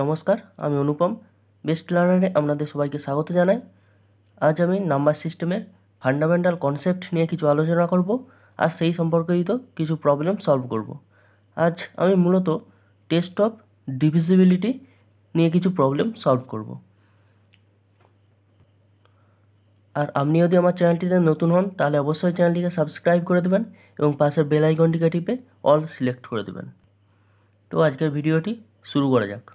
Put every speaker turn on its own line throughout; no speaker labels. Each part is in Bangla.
নমস্কার আমি অনুপম বেস্ট লার্নারে আপনাদের সবাইকে স্বাগত জানাই আজ আমি নাম্বার সিস্টেমের ফান্ডামেন্টাল কনসেপ্ট নিয়ে কিছু আলোচনা করব আর সেই সম্পর্কিত কিছু প্রবলেম সলভ করব আজ আমি মূলত টেস্ট অফ ডিভিজিবিলিটি নিয়ে কিছু প্রবলেম সলভ করব আর আপনি যদি আমার চ্যানেলটিতে নতুন হন তাহলে অবশ্যই চ্যানেলটিকে সাবস্ক্রাইব করে দেবেন এবং পাশের বেল আইকনটিকে টিপে অল সিলেক্ট করে দেবেন তো আজকের ভিডিওটি শুরু করা যাক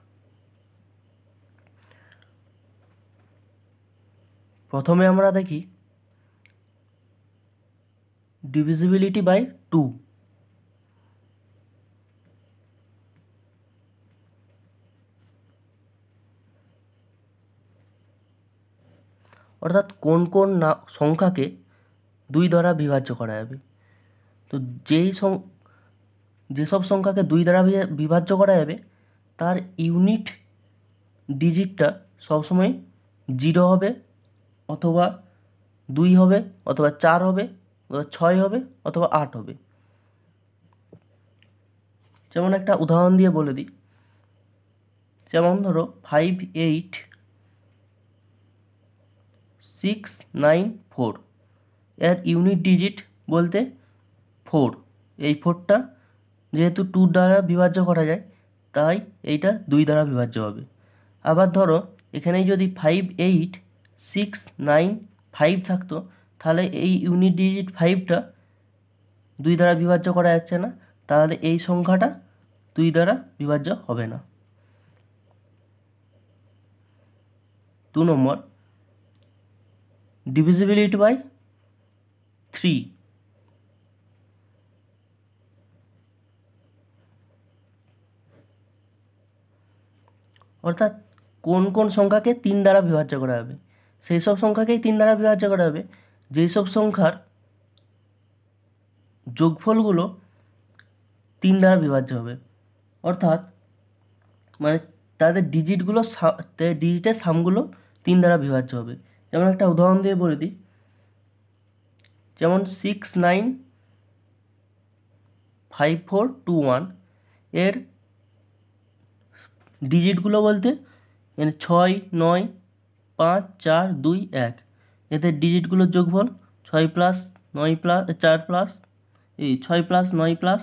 প্রথমে আমরা দেখি ডিভিজিবিলিটি বাই টু অর্থাৎ কোন কোন না সংখ্যাকে দুই দ্বারা বিভাজ্য করা যাবে তো যেই যেসব সংখ্যাকে দুই দ্বারা বিভাজ্য করা যাবে তার ইউনিট ডিজিটটা সবসময় জিরো হবে অথবা দুই হবে অথবা চার হবে অথবা ছয় হবে অথবা আট হবে যেমন একটা উদাহরণ দিয়ে বলে দিই যেমন ধরো five eight six nine four এর ইউনিট ডিজিট বলতে ফোর এই ফোরটা যেহেতু টু দ্বারা বিভাজ্য করা যায় তাই এইটা দুই দ্বারা বিভাজ্য হবে আবার ধরো এখানে যদি five eight six nine five থাকতো তাহলে এই ইউনিট ডিজিট ফাইভটা দুই দ্বারা বিভাজ্য করা যাচ্ছে না তাহলে এই সংখ্যাটা দুই দ্বারা বিভাজ্য হবে না দু নম্বর ডিভিজিবিলিটি বাই থ্রি অর্থাৎ কোন কোন সংখ্যাকে তিন দ্বারা বিভাজ্য করা হবে সেই সব সংখ্যাকেই তিন দ্বারা বিভাজ্য করা হবে যেই সব সংখ্যার যোগফলগুলো তিন দ্বারা বিভাজ্য হবে অর্থাৎ মানে তাদের ডিজিটগুলো ডিজিটের সামগুলো তিন দ্বারা বিভাজ্য হবে যেমন একটা উদাহরণ দিয়ে বলে দিই যেমন six nine five four two one এর ডিজিটগুলো বলতে মানে ছয় নয় পাঁচ চার দুই এক এদের ডিজিটগুলোর যোগফল ছয় প্লাস নয় প্লাস চার প্লাস এই ছয় প্লাস নয় প্লাস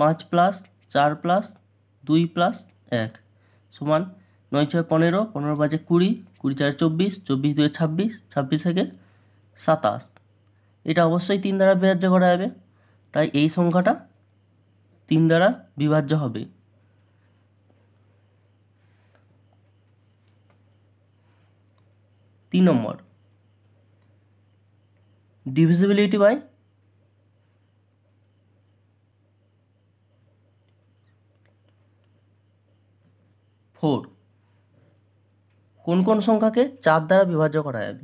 পাঁচ প্লাস চার প্লাস দুই প্লাস এক সমান নয় ছয় পনেরো পনেরো বাজে কুড়ি কুড়ি চার চব্বিশ চব্বিশ দুয়ে ছাব্বিশ ছাব্বিশ থেকে সাতাশ এটা অবশ্যই তিন দ্বারা বিভাজ্য করা যাবে তাই এই সংখ্যাটা তিন দ্বারা বিভাজ্য হবে তিন নম্বর ডিভিজিবিলিটি বাই ফোর কোন কোন সংখ্যাকে চার দ্বারা বিভাজ্য করা যাবে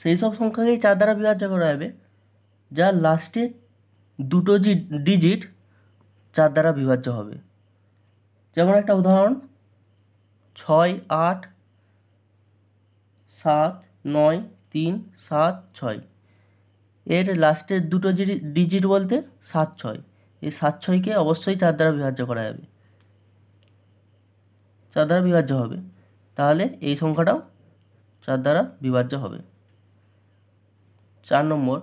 সেই সব সংখ্যাকেই চার দ্বারা বিভাজ্য করা যাবে যা লাস্টে দুটো জি ডিজিট চার দ্বারা বিভাজ্য হবে যেমন একটা উদাহরণ ছয় আট সাত নয় তিন সাত ছয় এর লাস্টের দুটো ডিজিট বলতে সাত ছয় এই সাত ছয়কে অবশ্যই চার দ্বারা বিভাজ্য করা যাবে চার দ্বারা বিভাজ্য হবে তাহলে এই সংখ্যাটাও চার দ্বারা বিভাজ্য হবে চার নম্বর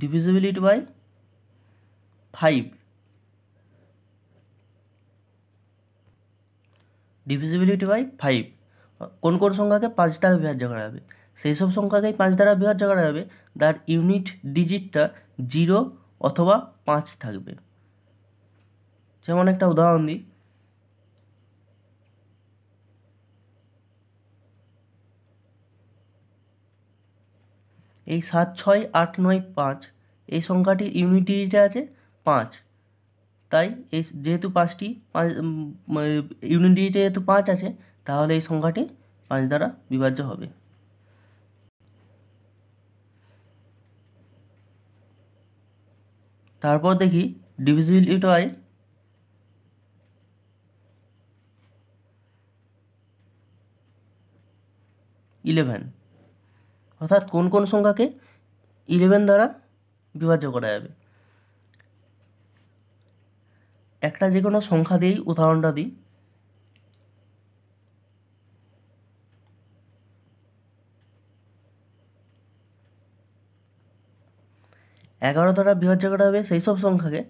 divisibility by five divisibility by five কোন কোন সংখ্যাকে পাঁচ দ্বারা বিভাজ্য করা হবে সেই সব সংখ্যাকেই পাঁচ দ্বারা বিভাজ্য করা হবে তার ইউনিট ডিজিটটা জিরো অথবা পাঁচ থাকবে যেমন একটা উদাহরণ দিই এই সাত ছয় আট নয় পাঁচ এই সংখ্যাটির ইউনিট ডিজিটে আছে পাঁচ তাই এই যেহেতু পাঁচটি পাঁচ ইউনিয়ন ডিজিটে e যেহেতু পাঁচ আছে তাহলে এই সংখ্যাটি পাঁচ দ্বারা বিভাজ্য হবে তারপর দেখি ডিভিজিবিলিটায় ইলেভেন অর্থাৎ কোন কোন সংখ্যাকে ইলেভেন দ্বারা বিভাজ্য করা যাবে একটা যে কোনো সংখ্যা দিয়েই উদাহরণটা দিই এগারো দ্বারা বৃহৎ জায়গাটা হবে সেই সব সংখ্যাকে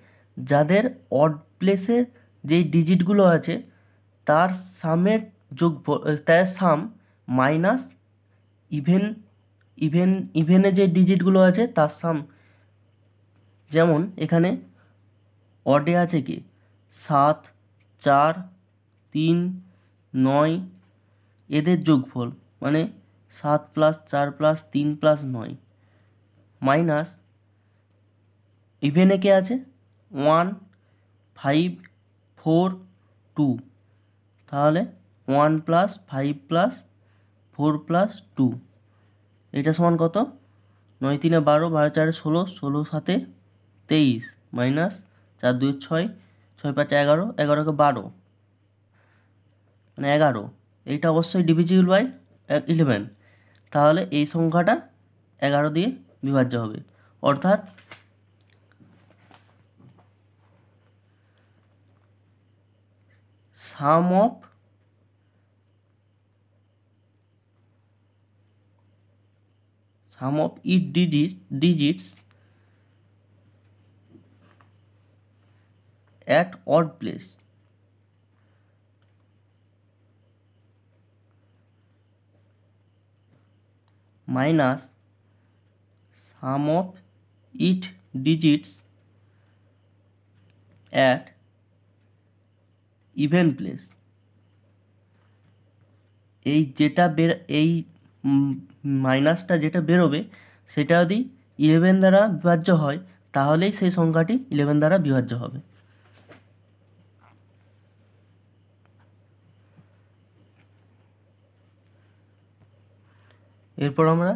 যাদের অড প্লেসে যেই ডিজিটগুলো আছে তার সামের যোগ তার সাম মাইনাস ইভেন ইভেন ইভেনে যে ডিজিটগুলো আছে তার সাম যেমন এখানে অডে আছে কি সাত চার তিন নয় এদের যোগফল মানে সাত প্লাস চার প্লাস তিন প্লাস নয় মাইনাস ইভেনে কে আছে ওয়ান ফাইভ ফোর টু তাহলে one plus five plus four plus two এটা সমান কত নয় তিনে বারো বারো চারে ষোলো ষোলো সাতে তেইশ মাইনাস চার দুই ছয় ছয় পাঁচ এগারো এগারোকে বারো মানে এগারো এইটা অবশ্যই ডিভিজিবল বাই ইলেভেন তাহলে এই সংখ্যাটা এগারো দিয়ে বিভাজ্য হবে অর্থাৎ sum of sum of it digits digits at odd place. minus sum of each digits at even place এই যেটা বের এই মাইনাসটা যেটা বেরোবে সেটা যদি ইলেভেন দ্বারা বিভাজ্য হয় তাহলেই সেই সংখ্যাটি ইলেভেন দ্বারা বিভাজ্য হবে এরপর আমরা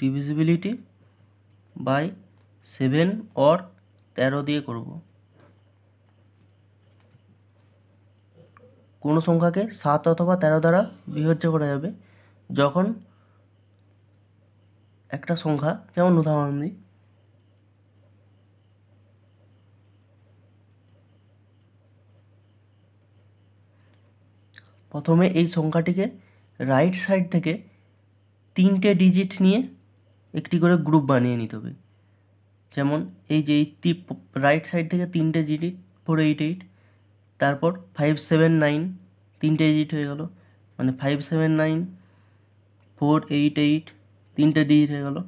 ডিভিজিবিলিটি বাই সেভেন অর তেরো দিয়ে করব কোনো সংখ্যাকে সাত অথবা তেরো দ্বারা বিভাজ্য করা যাবে যখন একটা সংখ্যা যেমন উদাহরণ দিই প্রথমে এই সংখ্যাটিকে রাইট সাইড থেকে তিনটে ডিজিট নিয়ে একটি করে গ্রুপ বানিয়ে নিতে হবে যেমন এই যে এইটটি রাইট সাইড থেকে তিনটে ডিজিট ফোর এইট এইট তারপর ফাইভ সেভেন নাইন তিনটে ডিজিট হয়ে গেল মানে five seven nine four eight eight তিনটে ডিজিট হয়ে গেল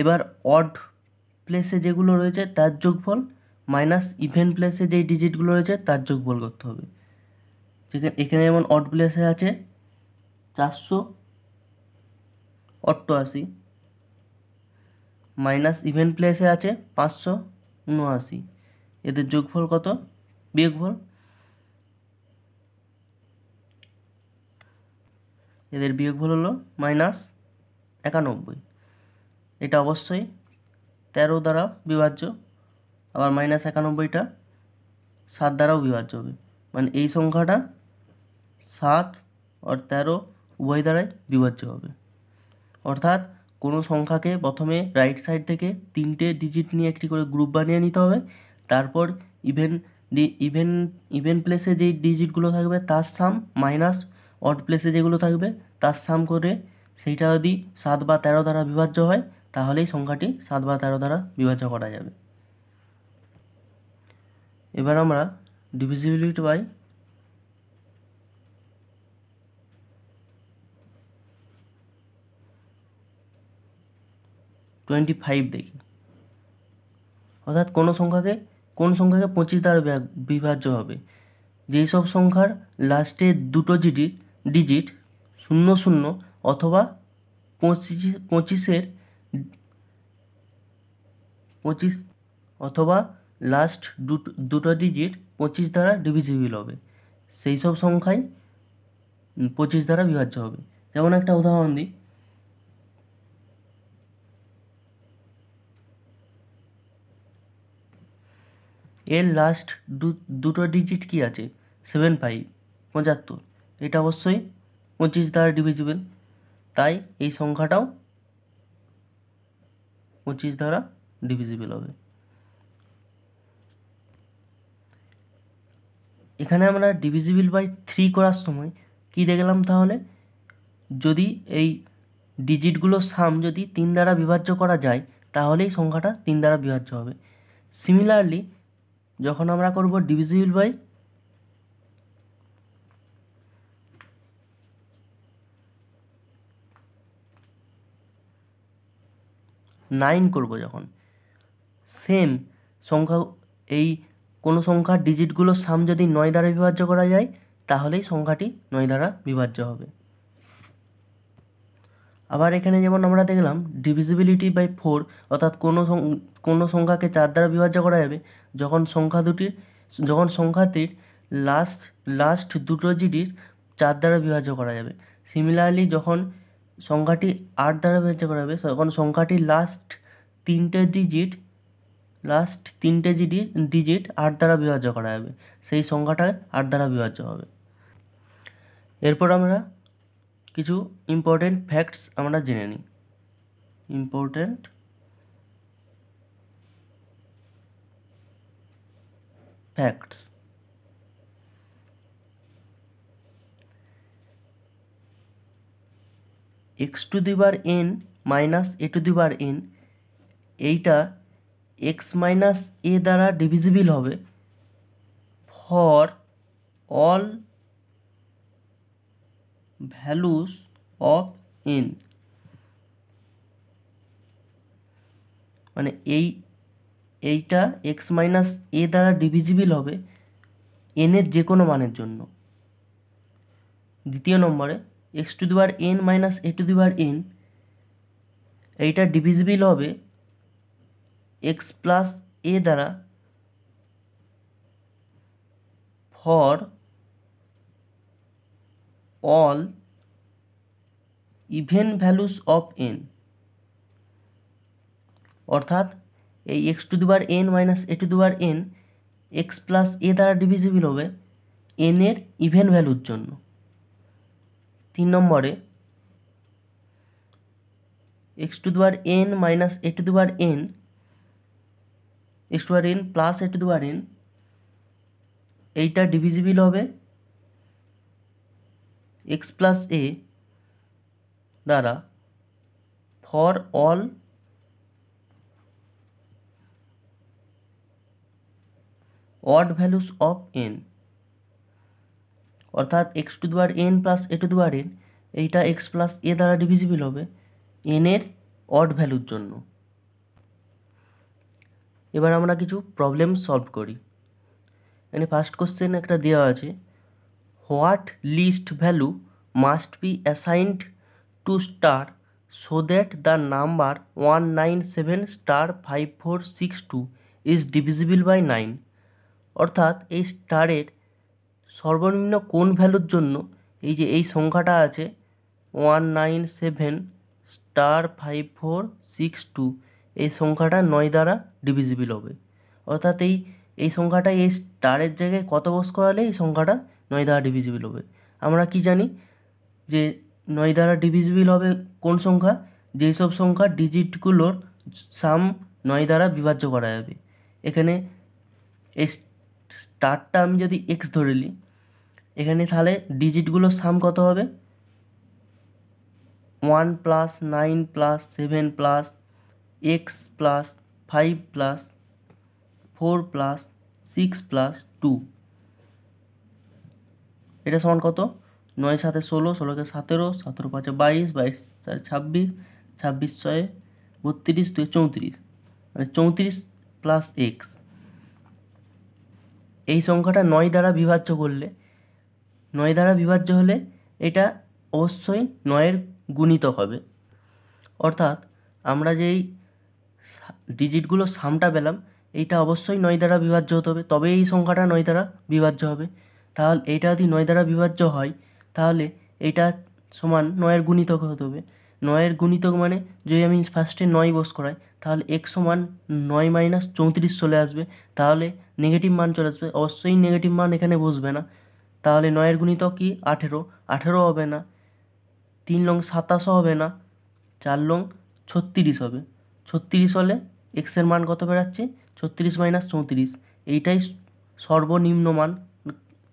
এবার অড প্লেসে যেগুলো রয়েছে তার যোগফল মাইনাস ইভেন প্লেসে যেই ডিজিটগুলো রয়েছে তার যোগফল করতে হবে এখানে যেমন অট প্লেসে আছে চারশো অষ্টআশি মাইনাস ইভেন প্লেসে আছে পাঁচশো উনআশি এদের যোগফল কত বিয়োগফল এদের বিয়োগফল হলো মাইনাস একানব্বই এটা অবশ্যই তেরো দ্বারা বিভাজ্য আবার মাইনাস একানব্বইটা সাত দ্বারাও বিভাজ্য হবে মানে এই সংখ্যাটা সাত আর তেরো উভয় দ্বারাই বিভাজ্য হবে অর্থাৎ কোনো সংখ্যাকে প্রথমে রাইট সাইড থেকে তিনটে ডিজিট নিয়ে একটি করে গ্রুপ বানিয়ে নিতে হবে তারপর ইভেন ইভেন ইভেন প্লেসে যেই ডিজিটগুলো থাকবে তার সাম মাইনাস অড প্লেসে যেগুলো থাকবে তার সাম করে সেইটা যদি সাত বা তেরো দ্বারা বিভাজ্য হয় তাহলেই সংখ্যাটি সাত বা তেরো দ্বারা বিভাজ্য করা যাবে এবার আমরা ডিভিজিবিলিটি বাই টোয়েন্টি ফাইভ দেখি অর্থাৎ কোনো সংখ্যাকে কোন সংখ্যাকে পঁচিশ দ্বারা বিভাজ্য হবে যেই সব সংখ্যার লাস্টে দুটো ডিজিট ডিজিট শূন্য শূন্য অথবা পঁচিশ পঁচিশের পঁচিশ অথবা লাস্ট দুটো ডিজিট পঁচিশ দ্বারা ডিভিজিবল হবে সেই সব সংখ্যাই পঁচিশ দ্বারা বিভাজ্য হবে যেমন একটা উদাহরণ দিই এর লাস্ট দু দুটো ডিজিট কি আছে সেভেন ফাইভ পঁচাত্তর এটা অবশ্যই পঁচিশ দ্বারা ডিভিজিবল তাই এই সংখ্যাটাও পঁচিশ দ্বারা ডিভিজিবল হবে এখানে আমরা ডিভিজিবল বাই থ্রি করার সময় কি দেখলাম তাহলে যদি এই ডিজিটগুলোর সাম যদি তিন দ্বারা বিভাজ্য করা যায় তাহলেই সংখ্যাটা তিন দ্বারা বিভাজ্য হবে সিমিলারলি যখন আমরা করব ডিভিজিবল বাই নাইন করব যখন সেম সংখ্যা এই কোনো সংখ্যার ডিজিটগুলোর সাম যদি নয় দ্বারা বিভাজ্য করা যায় তাহলেই সংখ্যাটি নয় দ্বারা বিভাজ্য হবে আবার এখানে যেমন আমরা দেখলাম ডিভিজিবিলিটি বাই ফোর অর্থাৎ কোনো কোনো সংখ্যাকে চার দ্বারা বিভাজ্য করা যাবে যখন সংখ্যা দুটির যখন সংখ্যাটির লাস্ট লাস্ট দুটো জিটির চার দ্বারা বিভাজ্য করা যাবে সিমিলারলি যখন সংখ্যাটি আট দ্বারা বিভাজ্য করা যাবে তখন সংখ্যাটি লাস্ট তিনটে ডিজিট লাস্ট তিনটে জিডি ডিজিট আট দ্বারা বিভাজ্য করা যাবে সেই সংখ্যাটা আট দ্বারা বিভাজ্য হবে এরপর আমরা কিছু ইম্পর্টেন্ট ফ্যাক্টস আমরা জেনে নিই important facts X to the power N minus A to the power N এইটা এক্স মাইনাস এ দ্বারা ডিভিজিবল হবে for all values of n মানে এই এইটা এক্স মাইনাস এ দ্বারা ডিভিজিবল হবে এনের যে কোনো মানের জন্য দ্বিতীয় নম্বরে X to the power N minus A to the power N এইটা ডিভিজিবল হবে এক্স প্লাস এ দ্বারা for all even values of N অর্থাৎ এই X to the power N minus A to the power N X plus A দ্বারা ডিভিজিবল হবে এন এর ইভেন ভ্যালুর জন্য তিন নম্বরে X to the power N minus A to the power N X to power N plus A to the power N এইটা ডিভিজিবল হবে এক্স প্লাস এ দ্বারা for all odd values of N অর্থাৎ X to the power N plus A to the power N এইটা এক্স প্লাস এ দ্বারা ডিভিজিবল হবে এনের অড ভ্যালুর জন্য এবার আমরা কিছু প্রবলেম সলভ করি এখানে ফার্স্ট কোশ্চেন একটা দেওয়া আছে what least value must be assigned to star so that the number one nine seven star five four six two is divisible by nine অর্থাৎ এই স্টারের সর্বনিম্ন কোন ভ্যালুর জন্য এই যে এই সংখ্যাটা আছে one nine seven star five four six two এই সংখ্যাটা নয় দ্বারা ডিভিজিবল হবে অর্থাৎ এই এই সংখ্যাটা এই স্টারের জায়গায় কত বস করালে এই সংখ্যাটা নয়দা ডিভিজিবিল ডিভিজিবল হবে আমরা কি জানি যে নয়দারা ডিভিজিবিল ডিভিজিবল হবে কোন সংখ্যা যেই সব সংখ্যা ডিজিটগুলোর সাম নয় দ্বারা বিভাজ্য করা যাবে এখানে এই স্টারটা আমি যদি এক্স ধরে নিই এখানে তাহলে ডিজিটগুলোর সাম কত হবে one plus nine plus seven plus X plus five plus four plus six plus two এটা সমান কত নয় সাথে ষোলো ষোলোকে সতেরো সতেরো পাঁচে বাইশ বাইশ চারে ছাব্বিশ ছাব্বিশ ছয়ে বত্রিশ দুয়ে চৌত্রিশ মানে চৌত্রিশ প্লাস এক্স এই সংখ্যাটা নয় দ্বারা বিভাজ্য করলে নয় দ্বারা বিভাজ্য হলে এটা অবশ্যই নয়ের গুণিত হবে অর্থাৎ আমরা যেই ডিজিটগুলো সামটা পেলাম এইটা অবশ্যই নয় দ্বারা বিভাজ্য হতে হবে তবে এই সংখ্যাটা নয় দ্বারা বিভাজ্য হবে তাহলে এটা যদি নয় দ্বারা বিভাজ্য হয় তাহলে এটা সমান নয়ের গুণিতক হতে হবে নয়ের গুণিতক মানে যদি আমি ফার্স্টে নয় বস করাই তাহলে এক সমান নয় মাইনাস চৌত্রিশ চলে আসবে তাহলে নেগেটিভ মান চলে আসবে অবশ্যই নেগেটিভ মান এখানে বসবে না তাহলে নয়ের গুণিতক কি আঠেরো আঠেরো হবে না তিন লং সাতাশও হবে না চার লং ছত্রিশ হবে ছত্রিশ হলে এক্সের মান কত বেড়াচ্ছে ছত্রিশ মাইনাস চৌত্রিশ এইটাই সর্বনিম্ন মান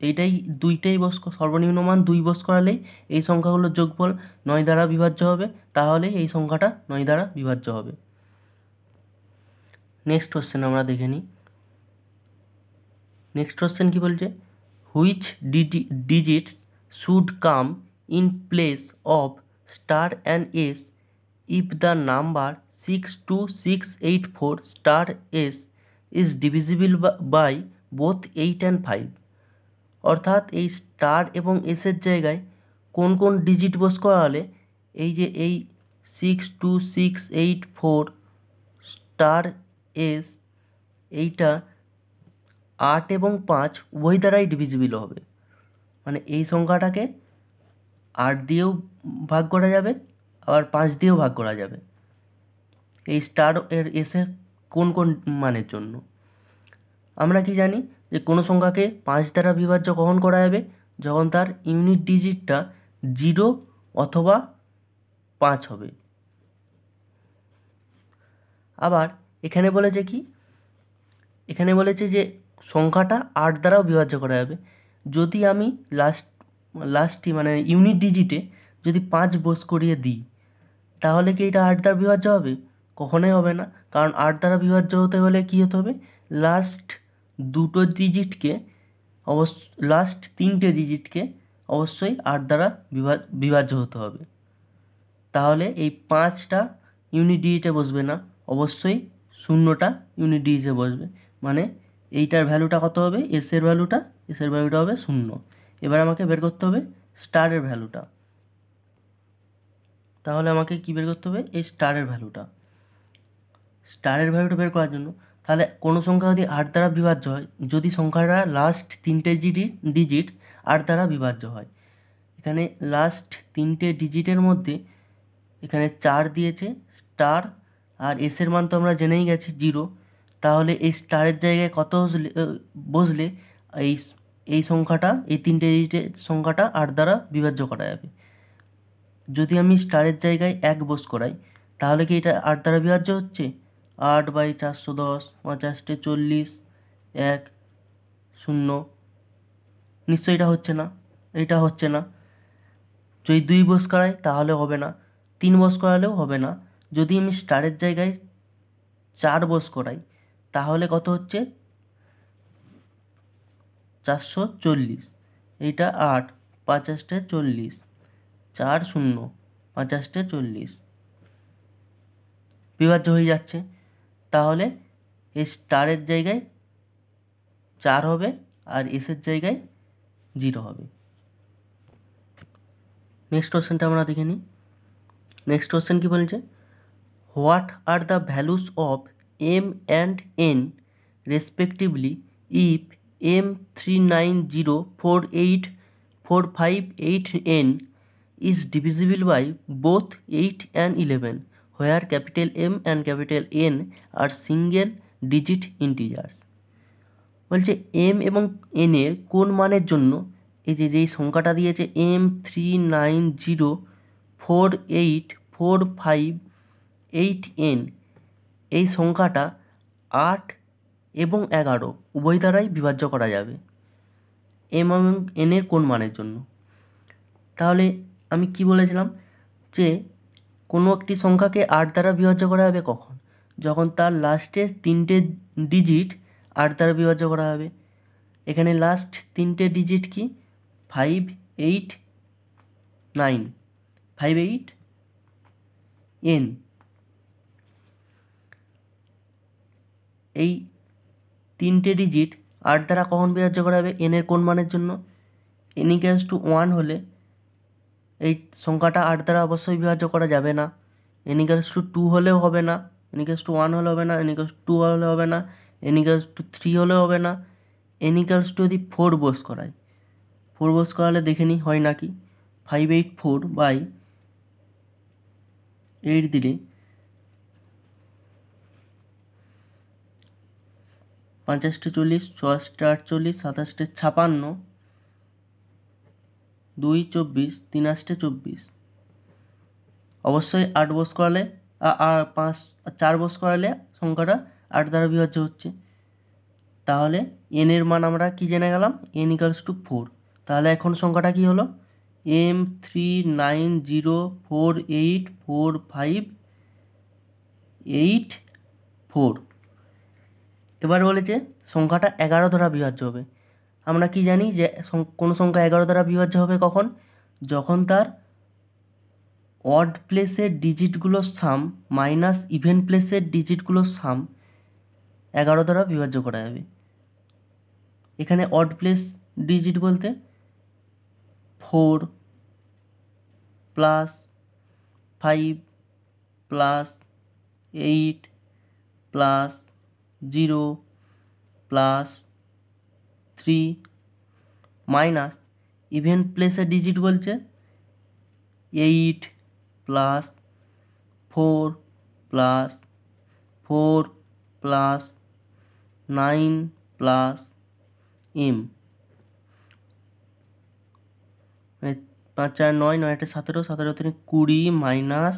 এইটাই দুইটাই বস সর্বনিম্ন মান দুই বস করালেই এই সংখ্যাগুলোর যোগফল নয় দ্বারা বিভাজ্য হবে তাহলে এই সংখ্যাটা নয় দ্বারা বিভাজ্য হবে নেক্সট কোশ্চেন আমরা দেখে নিই নেক্সট কোশ্চেন কী বলছে which digits should come in place of star and S if the number six two six eight four star S is divisible by both eight and five অর্থাৎ এই স্টার এবং এসের জায়গায় কোন কোন ডিজিট বস করালে এই যে এই six two six eight four star S এইটা আট এবং পাঁচ উভয় দ্বারাই ডিভিজিবল হবে মানে এই সংখ্যাটাকে আট দিয়েও ভাগ করা যাবে আবার পাঁচ দিয়েও ভাগ করা যাবে এই স্টার এর এসের কোন কোন মানের জন্য আমরা কি জানি যে কোনো সংখ্যাকে পাঁচ দ্বারা বিভাজ্য কখন করা যাবে যখন তার ইউনিট ডিজিটটা জিরো অথবা পাঁচ হবে আবার এখানে বলেছে কি এখানে বলেছে যে সংখ্যাটা আট দ্বারাও বিভাজ্য করা যাবে যদি আমি লাস্ট লাস্টটি মানে ইউনিট ডিজিটে যদি পাঁচ বোস করিয়ে দিই তাহলে কি এটা আট দ্বারা বিভাজ্য হবে কখনোই হবে না কারণ আট দ্বারা বিভাজ্য হতে হলে কী হতে হবে লাস্ট দুটো ডিজিটকে অবশ্য লাস্ট তিনটে ডিজিটকে অবশ্যই আট দ্বারা বিভা বিভাজ্য হতে হবে তাহলে এই পাঁচটা ইউনিট ডিজিটে বসবে না অবশ্যই শূন্যটা ইউনিট ডিজিটে বসবে মানে এইটার ভ্যালুটা কত হবে এস এর ভ্যালুটা এস এর ভ্যালুটা হবে শূন্য এবার আমাকে বের করতে হবে স্টারের ভ্যালুটা তাহলে আমাকে কী বের করতে হবে এই স্টারের ভ্যালুটা স্টারের ভ্যালুটা বের করার জন্য তাহলে কোনো সংখ্যা যদি আট দ্বারা বিভাজ্য হয় যদি সংখ্যাটা লাস্ট তিনটে জিডি ডিজিট আট দ্বারা বিভাজ্য হয় এখানে লাস্ট তিনটে ডিজিটের মধ্যে এখানে চার দিয়েছে স্টার আর এসের মান তো আমরা জেনেই গেছি জিরো তাহলে এই স্টারের জায়গায় কত বসলে বসলে এই এই সংখ্যাটা এই তিনটে ডিজিটের সংখ্যাটা আট দ্বারা বিভাজ্য করা যাবে যদি আমি স্টারের জায়গায় এক বোস করাই তাহলে কি এটা আট দ্বারা বিভাজ্য হচ্ছে আট বাই চারশো দশ পঞ্চাশটে চল্লিশ এক শূন্য নিশ্চয়ই এটা হচ্ছে না এটা হচ্ছে না যদি দুই বস করাই তাহলে হবে না তিন বস করালেও হবে না যদি আমি স্টারের জায়গায় চার বস করাই তাহলে কত হচ্ছে চারশো চল্লিশ এইটা আট পঞ্চাশটে চল্লিশ চার শূন্য পঞ্চাশটে চল্লিশ বিভাজ্য হয়ে যাচ্ছে তাহলে এই স্টারের জায়গায় চার হবে আর এসের জায়গায় জিরো হবে নেক্সট কোশ্চেনটা আমরা দেখে নিই নেক্সট কোশ্চেন কী বলছে what are the values of M and N respectively if M three nine zero four eight four five eight N is divisible by both eight and eleven where capital M and capital N are single digit integers বলছে এম এবং এন এর কোন মানের জন্য এই যে যেই সংখ্যাটা দিয়েছে M three nine zero four eight four five eight N এই সংখ্যাটা আট এবং এগারো উভয় দ্বারাই বিভাজ্য করা যাবে এম এবং এনের কোন মানের জন্য তাহলে আমি কি বলেছিলাম যে কোনো একটি সংখ্যাকে আট দ্বারা বিভাজ্য করা হবে কখন যখন তার লাস্টে তিনটে ডিজিট আট দ্বারা বিভাজ্য করা হবে এখানে লাস্ট তিনটে ডিজিট কি five eight nine five eight N এই তিনটে ডিজিট আট দ্বারা কখন বিভাজ্য করা হবে এনের কোন মানের জন্য এন ইকাস টু ওয়ান হলে এই সংখ্যাটা আট দ্বারা অবশ্যই বিভাজ্য করা যাবে না এনিকাস টু টু হলেও হবে না এনিকাস টু ওয়ান হলে হবে না এনিকাস টু হলে হবে না এনিকাস টু থ্রি হলেও হবে না এনিকালস টু যদি ফোর বোস করায় ফোর বোস করালে দেখে নিই হয় নাকি five eight four by eight দিলে পঞ্চাশটা চল্লিশ চুয়াশটা আটচল্লিশ সাতাশটা ছাপান্ন দুই চব্বিশ তিন আষ্টে চব্বিশ অবশ্যই আট বস করালে আর পাঁচ চার বস করালে সংখ্যাটা আট দ্বারা বিভাজ্য হচ্ছে তাহলে এন এর মান আমরা কি জেনে গেলাম এন ইকালস টু ফোর তাহলে এখন সংখ্যাটা কি হলো M three nine zero four eight four five eight four এবার বলেছে সংখ্যাটা এগারো দ্বারা বিভাজ্য হবে আমরা কি জানি যে কোনো সংখ্যা এগারো দ্বারা বিভাজ্য হবে কখন যখন তার অড প্লেসের ডিজিটগুলোর সাম মাইনাস ইভেন প্লেসের ডিজিটগুলোর সাম এগারো দ্বারা বিভাজ্য করা যাবে এখানে অড প্লেস ডিজিট বলতে four plus five plus eight plus zero plus three minus event প্লেসের ডিজিট বলছে eight plus four plus four plus nine plus M মানে পাঁচ চার নয় নয় একটা সতেরো সতেরো তিন কুড়ি মাইনাস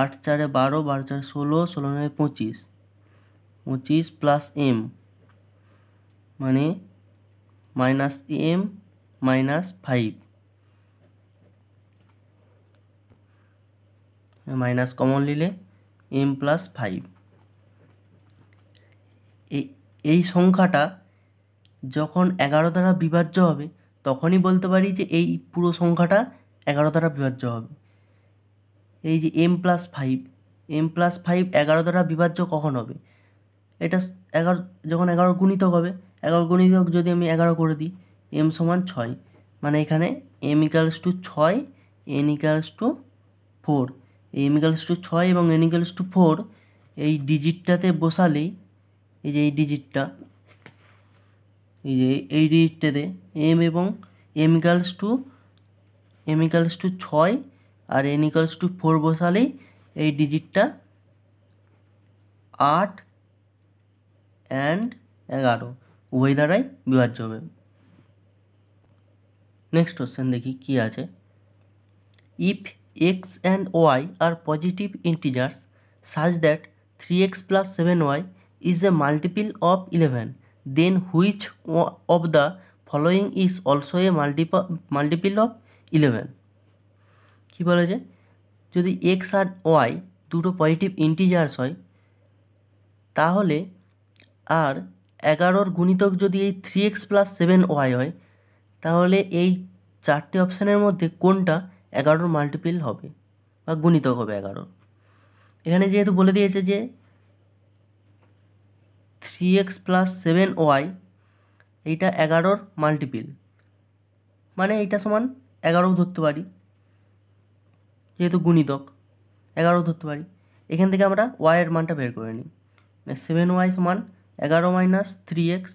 আট চারে বারো বারো চারে ষোলো ষোলো নয় পঁচিশ পঁচিশ প্লাস এম মানে minus M minus five minus common নিলে এম প্লাস ফাইভ এই সংখ্যাটা যখন এগারো দ্বারা বিভাজ্য হবে তখনই বলতে পারি যে এই পুরো সংখ্যাটা এগারো দ্বারা বিভাজ্য হবে এই যে M plus five M plus five এগারো দ্বারা বিভাজ্য কখন হবে এটা এগারো যখন এগারো গুণিতক হবে এগারো গুণিতক যদি আমি এগারো করে দিই এম সমান ছয় মানে এখানে এম ইকালস টু ছয় N equals to four M equals to ছয় এবং এন ইকালস টু ফোর এই ডিজিটটাতে বসালেই এই যে এই ডিজিটটা এই যে এই ডিজিটটাতে এম এবং M equals to M equals to ছয় আর এন ইকালস টু ফোর বসালেই এই ডিজিটটা আট অ্যান্ড এগারো উভয় দ্বারাই বিভাজ্য হবে নেক্সট কোশ্চেন দেখি কি আছে if X and Y are positive integers such that three X plus seven Y is a multiple of eleven then which of the following is also a multiple multiple of eleven কী বলেছে যদি এক্স আর ওয়াই দুটো পজিটিভ ইন্টিজার্স হয় তাহলে আর এগারোর গুণিতক যদি এই three X plus seven Y হয় তাহলে এই চারটে অপশানের মধ্যে কোনটা এগারোর মাল্টিপিল হবে বা গুণিতক হবে এগারোর এখানে যেহেতু বলে দিয়েছে যে three X plus seven Y এইটা এগারোর মাল্টিপিল মানে এইটা সমান এগারো ধরতে পারি যেহেতু গুণিতক এগারো ধরতে পারি এখান থেকে আমরা ওয়াইয়ের মানটা বের করে নিই সেভেন মানে ওয়াই সমান এগারো মাইনাস থ্রি এক্স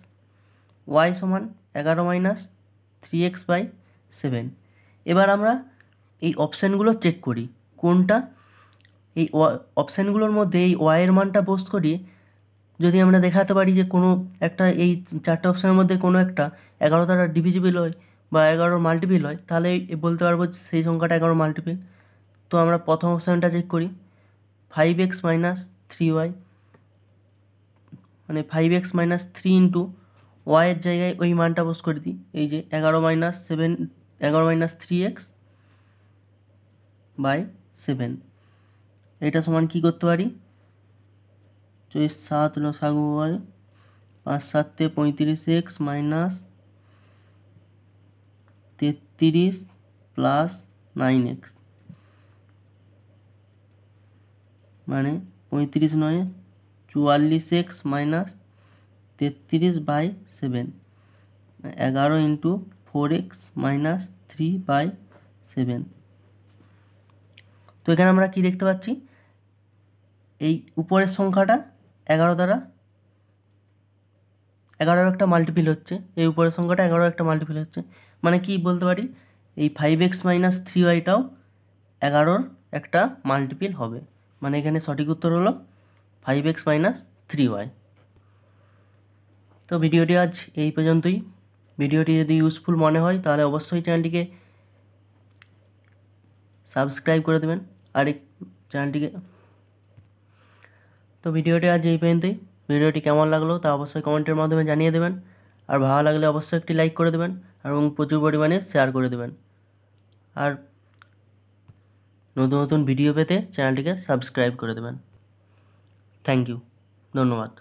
ওয়াই সমান এগারো minus three X by seven এবার আমরা এই অপশানগুলো চেক করি কোনটা এই অপশানগুলোর মধ্যে এই ওয়াইয়ের মানটা পোস্ট করিয়ে যদি আমরা দেখাতে পারি যে কোনো একটা এই চারটে অপশানের মধ্যে কোনো একটা এগারো তারা ডিভিজিবল হয় বা এগারোর মাল্টিপিল হয় তাহলে বলতে পারবো সেই সংখ্যাটা এগারো মাল্টিপিল তো আমরা প্রথম অপশানটা চেক করি five X minus three Y মানে 5x - 3 * y এর জায়গায় ওই মানটা বস করে দিই এই যে 11 - 7 11 - 3x / 7 এটা সমান কি করতে পারি তো 7 লসাগু হল আর 7 * 35x - 33 + 9x মানে 35 নয় চুয়াল্লিশ এক্স মাইনাস তেত্রিশ বাই সেভেন এগারো into four X minus three by seven তো এখানে আমরা কি দেখতে পাচ্ছি এই উপরের সংখ্যাটা এগারো দ্বারা এগারোর একটা মাল্টিপিল হচ্ছে এই উপরের সংখ্যাটা এগারোর একটা মাল্টিপিল হচ্ছে মানে কি বলতে পারি এই ফাইভ এক্স মাইনাস থ্রি ওয়াইটাও এগারোর একটা মাল্টিপিল হবে মানে এখানে সঠিক উত্তর হলো five X minus three Y তো ভিডিওটি আজ এই পর্যন্তই ভিডিওটি যদি ইউজফুল মনে হয় তাহলে অবশ্যই চ্যানেলটিকে সাবস্ক্রাইব করে দেবেন আর চ্যানেলটিকে তো ভিডিওটি আজ এই পর্যন্তই ভিডিওটি কেমন লাগলো তা অবশ্যই কমেন্টের মাধ্যমে জানিয়ে দেবেন আর ভালো লাগলে অবশ্যই একটি লাইক করে দেবেন এবং প্রচুর পরিমাণে শেয়ার করে দেবেন আর নতুন নতুন ভিডিও পেতে চ্যানেলটিকে সাবস্ক্রাইব করে দেবেন থ্যাংক ইউ ধন্যবাদ